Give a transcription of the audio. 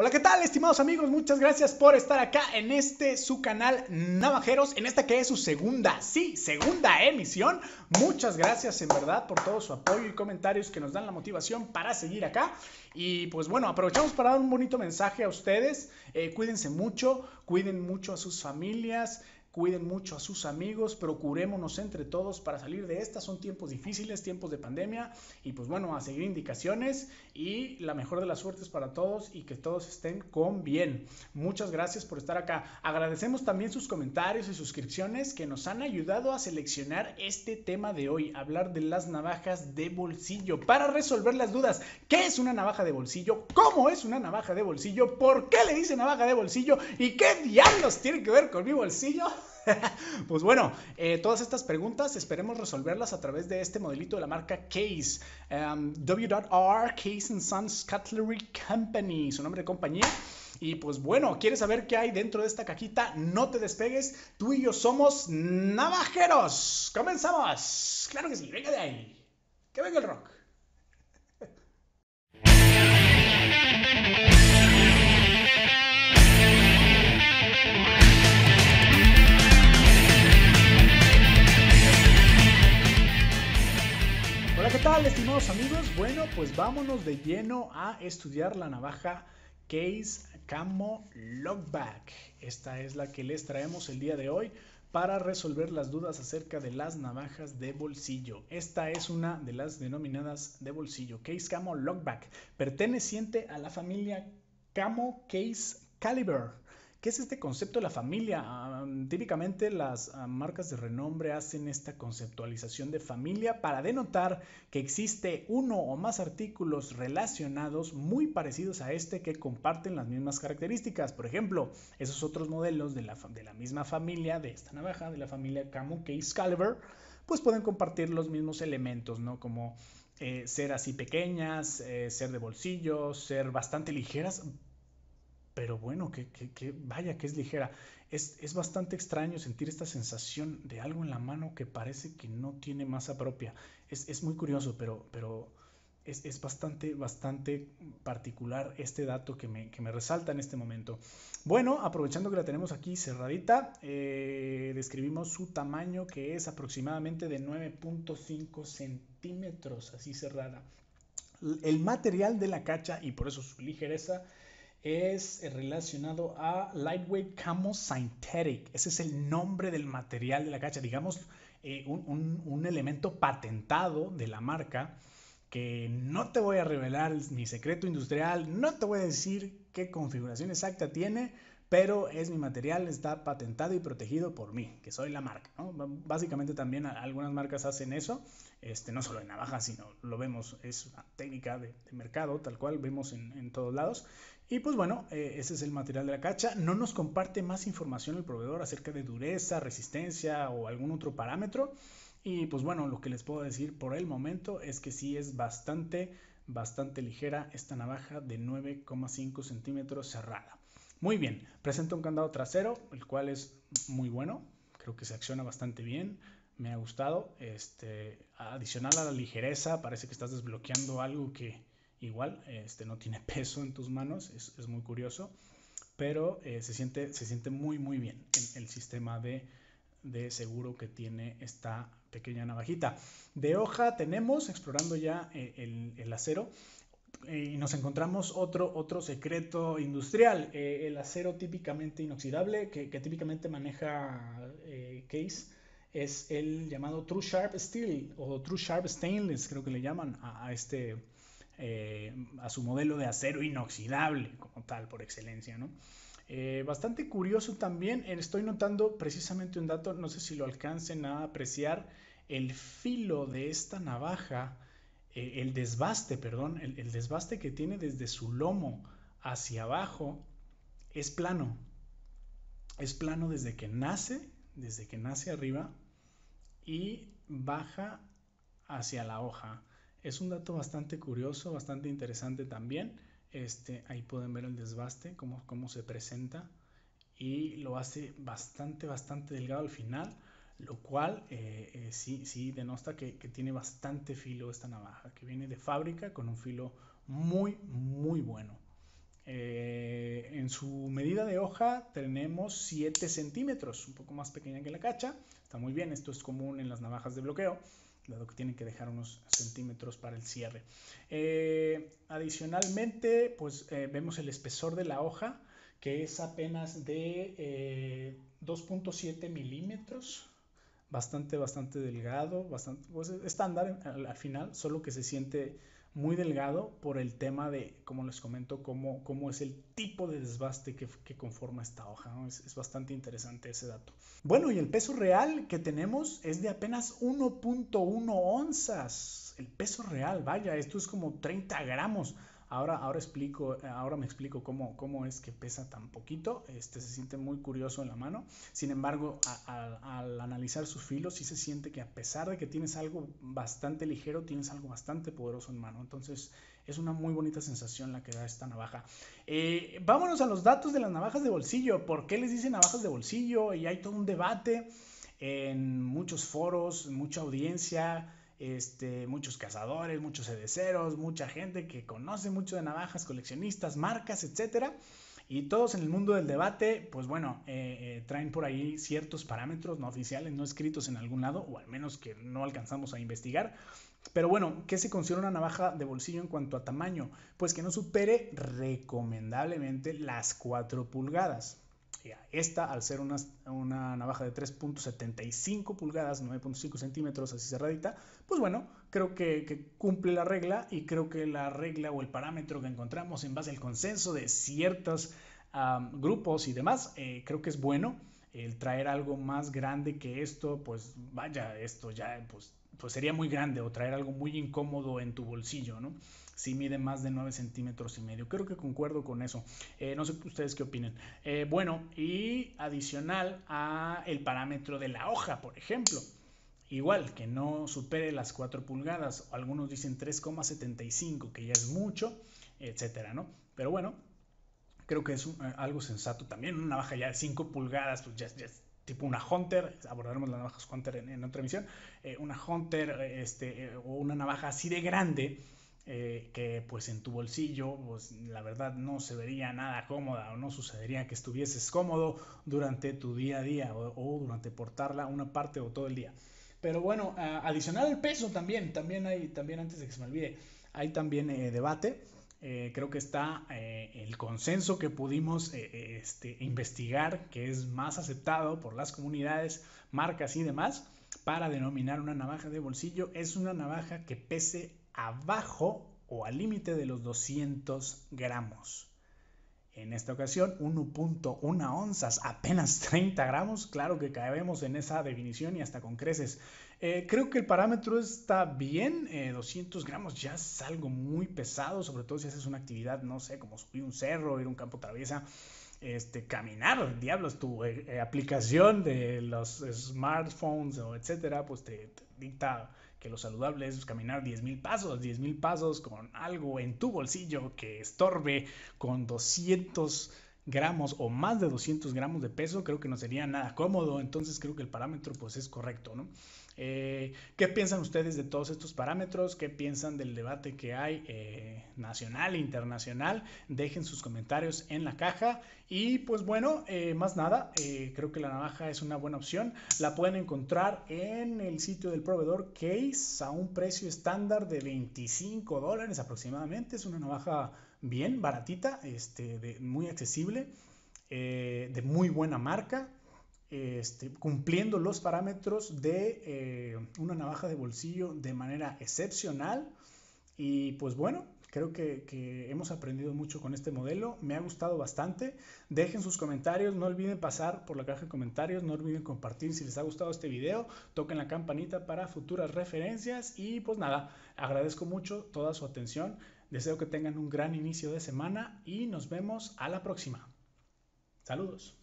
Hola, ¿qué tal, estimados amigos? Muchas gracias por estar acá en este su canal Navajeros, en esta que es su segunda, sí, segunda emisión. Muchas gracias en verdad por todo su apoyo y comentarios que nos dan la motivación para seguir acá. Y pues bueno, aprovechamos para dar un bonito mensaje a ustedes. Eh, cuídense mucho, cuiden mucho a sus familias cuiden mucho a sus amigos, procurémonos entre todos para salir de estas. Son tiempos difíciles, tiempos de pandemia y pues bueno, a seguir indicaciones y la mejor de las suertes para todos y que todos estén con bien. Muchas gracias por estar acá. Agradecemos también sus comentarios y suscripciones que nos han ayudado a seleccionar este tema de hoy, hablar de las navajas de bolsillo para resolver las dudas. ¿Qué es una navaja de bolsillo? ¿Cómo es una navaja de bolsillo? ¿Por qué le dice navaja de bolsillo? ¿Y qué diablos tiene que ver con mi bolsillo? pues bueno, eh, todas estas preguntas esperemos resolverlas a través de este modelito de la marca Case. Em, W.R. Case and Sons Cutlery Company, su nombre de compañía. Y pues bueno, ¿quieres saber qué hay dentro de esta cajita? No te despegues, tú y yo somos navajeros. ¡Comenzamos! Claro que sí, venga de ahí. Que venga el rock. Bueno, pues vámonos de lleno a estudiar la navaja Case Camo Lockback. Esta es la que les traemos el día de hoy para resolver las dudas acerca de las navajas de bolsillo. Esta es una de las denominadas de bolsillo, Case Camo Lockback, perteneciente a la familia Camo Case Caliber. ¿Qué es este concepto de la familia? Ah, típicamente las ah, marcas de renombre hacen esta conceptualización de familia para denotar que existe uno o más artículos relacionados muy parecidos a este que comparten las mismas características. Por ejemplo, esos otros modelos de la, de la misma familia de esta navaja, de la familia Camu Case Caliber, pues pueden compartir los mismos elementos, ¿no? Como eh, ser así pequeñas, eh, ser de bolsillo, ser bastante ligeras pero bueno, que, vaya, que es ligera. Es, bastante extraño sentir esta sensación de algo en la mano que parece que no tiene masa propia. Es, muy curioso, pero, pero es, bastante, bastante particular este dato que me, resalta en este momento. Bueno, aprovechando que la tenemos aquí cerradita, eh, describimos su tamaño que es aproximadamente de 9.5 centímetros, así cerrada. El material de la cacha y por eso su ligereza es relacionado a Lightweight Camo Synthetic. Ese es el nombre del material de la cacha, digamos, eh, un, elemento patentado de la marca que no te voy a revelar mi secreto industrial, no te voy a decir qué configuración exacta tiene, pero es mi material, está patentado y protegido por mí, que soy la marca. Básicamente también algunas marcas hacen eso, este, no solo en navaja sino lo vemos, es una técnica de, mercado, tal cual vemos en, en todos lados. Y pues bueno, eh, ese es el material de la cacha. No nos comparte más información el proveedor acerca de dureza, resistencia o algún otro parámetro. Y pues bueno, lo que les puedo decir por el momento es que sí es bastante, bastante ligera esta navaja de 9,5 centímetros cerrada. Muy bien, presenta un candado trasero, el cual es muy bueno. Creo que se acciona bastante bien. Me ha gustado. Este, adicional a la ligereza, parece que estás desbloqueando algo que, igual este, no tiene peso en tus manos, es, muy curioso, pero eh, se, siente, se siente muy, muy bien el, el sistema de, seguro que tiene esta pequeña navajita. De hoja tenemos, explorando ya eh, el, acero, eh, y nos encontramos otro, otro secreto industrial, el acero típicamente inoxidable que, típicamente maneja Case es el llamado True Sharp Steel o True Sharp Stainless, creo que le llaman a este, eh, a su modelo de acero inoxidable como tal, por excelencia, ¿no? Eh, bastante curioso también, estoy notando precisamente un dato, no sé si lo alcancen a apreciar, el filo de esta navaja, eh, el desbaste, perdón, el, el desbaste que tiene desde su lomo hacia abajo es plano. Es plano desde que nace, desde que nace arriba y baja hacia la hoja. Es un dato bastante curioso, bastante interesante también. Este, ahí pueden ver el desbaste, cómo, cómo se presenta y lo hace bastante, bastante delgado al final, lo cual eh, eh, sí, sí denosta que, que, tiene bastante filo esta navaja, que viene de fábrica con un filo muy, muy bueno. Eh, en su medida de hoja tenemos 7 centímetros, un poco más pequeña que la cacha, está muy bien, esto es común en las navajas de bloqueo dado que tienen que dejar unos centímetros para el cierre. Eh, adicionalmente, pues eh, vemos el espesor de la hoja, que es apenas de 2.7 eh, milímetros, bastante, bastante delgado, bastante, pues, estándar al final, solo que se siente muy delgado por el tema de, como les comento, cómo, cómo es el tipo de desbaste que, conforma esta hoja. Es, es, bastante interesante ese dato. Bueno, y el peso real que tenemos es de apenas 1.1 onzas. El peso real, vaya, esto es como 30 gramos. Ahora, ahora, explico, ahora me explico cómo, es que pesa tan poquito. Este, se siente muy curioso en la mano. Sin embargo, al analizar sus filos, sí se siente que a pesar de que tienes algo bastante ligero, tienes algo bastante poderoso en mano. Entonces, es una muy bonita sensación la que da esta navaja. Eh, vámonos a los datos de las navajas de bolsillo. ¿Por qué les dicen navajas de bolsillo? Y hay todo un debate en muchos foros, mucha audiencia este, muchos cazadores, muchos sedeceros, mucha gente que conoce mucho de navajas, coleccionistas, marcas, etcétera. Y todos en el mundo del debate, pues bueno, eh, eh, traen por ahí ciertos parámetros no oficiales, no escritos en algún lado, o al menos que no alcanzamos a investigar. Pero bueno, ¿qué se considera una navaja de bolsillo en cuanto a tamaño? Pues que no supere recomendablemente las 4 pulgadas. Esta, al ser una, una navaja de 3.75 pulgadas, 9.5 centímetros, así cerradita, pues bueno, creo que, cumple la regla y creo que la regla o el parámetro que encontramos en base al consenso de ciertos grupos y demás, eh, creo que es bueno. El traer algo más grande que esto, pues vaya, esto ya pues, pues sería muy grande o traer algo muy incómodo en tu bolsillo, ¿no? si mide más de 9 centímetros y medio. Creo que concuerdo con eso. Eh, no sé ustedes qué opinan. Eh, bueno, y adicional a el parámetro de la hoja, por ejemplo. Igual, que no supere las 4 pulgadas. Algunos dicen 3,75, que ya es mucho, etcétera, ¿no? Pero bueno, creo que es eh, algo sensato también. Una navaja ya de 5 pulgadas, pues ya, es tipo una Hunter, abordaremos las navajas Hunter en, otra emisión, una Hunter este, o una navaja así de grande, eh, que pues en tu bolsillo, pues la verdad no se vería nada cómoda o no sucedería que estuvieses cómodo durante tu día a día o, durante portarla una parte o todo el día. Pero bueno, adicional al peso también, también hay, también antes de que se me olvide, hay también eh, debate. Eh, creo que está el consenso que pudimos este, investigar, que es más aceptado por las comunidades, marcas y demás, para denominar una navaja de bolsillo, es una navaja que pese abajo o al límite de los 200 gramos. En esta ocasión, 1.1 onzas, apenas 30 gramos, claro que caemos en esa definición y hasta con creces. Eh, creo que el parámetro está bien, 200 eh, gramos ya es algo muy pesado, sobre todo si haces una actividad, no sé, como subir un cerro, ir a un campo traviesa, este, caminar, diablos, tu eh, aplicación de los smartphones o etcétera, pues te dicta que lo saludable es caminar mil pasos, mil pasos con algo en tu bolsillo que estorbe con 200 gramos o más de 200 gramos de peso, creo que no sería nada cómodo, entonces creo que el parámetro pues es correcto, ¿no? Eh, ¿Qué piensan ustedes de todos estos parámetros? ¿Qué piensan del debate que hay eh, nacional e internacional? Dejen sus comentarios en la caja. Y pues bueno, eh, más nada, creo que la navaja es una buena opción. La pueden encontrar en el sitio del proveedor Case a un precio estándar de 25 dólares aproximadamente. Es una navaja bien baratita, este, muy accesible, eh, de muy buena marca, este, cumpliendo los parámetros de eh, una navaja de bolsillo de manera excepcional. Y pues bueno, creo que, que, hemos aprendido mucho con este modelo. Me ha gustado bastante. Dejen sus comentarios. No olviden pasar por la caja de comentarios. No olviden compartir si les ha gustado este video. Toquen la campanita para futuras referencias. Y pues nada, agradezco mucho toda su atención. Deseo que tengan un gran inicio de semana y nos vemos a la próxima. Saludos.